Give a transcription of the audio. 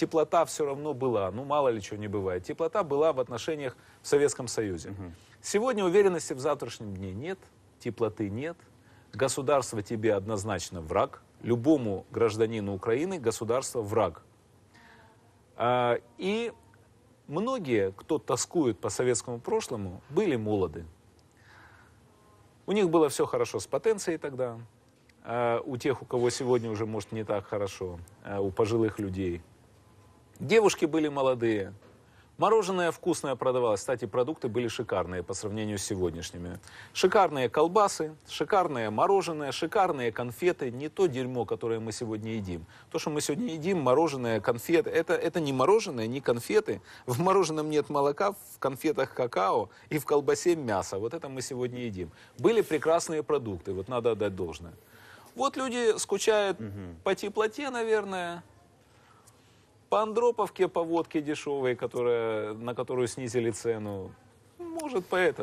теплота все равно была. Ну, мало ли чего не бывает. Теплота была в отношениях в Советском Союзе. Угу. Сегодня уверенности в завтрашнем дне нет, теплоты нет. Государство тебе однозначно враг. Любому гражданину Украины государство враг. А, и многие, кто тоскует по советскому прошлому, были молоды. У них было все хорошо с потенцией тогда, а, у тех, у кого сегодня уже, может, не так хорошо, а у пожилых людей – Девушки были молодые. Мороженое вкусное продавалось. Кстати, продукты были шикарные по сравнению с сегодняшними. Шикарные колбасы, шикарное мороженое, шикарные конфеты. Не то дерьмо, которое мы сегодня едим. То, что мы сегодня едим, мороженое, конфеты. Это, это не мороженое, не конфеты. В мороженом нет молока, в конфетах какао и в колбасе мясо. Вот это мы сегодня едим. Были прекрасные продукты, вот надо отдать должное. Вот люди скучают угу. по теплоте, наверное, по Андроповке, по водке дешевой, которая, на которую снизили цену. Может, поэтому.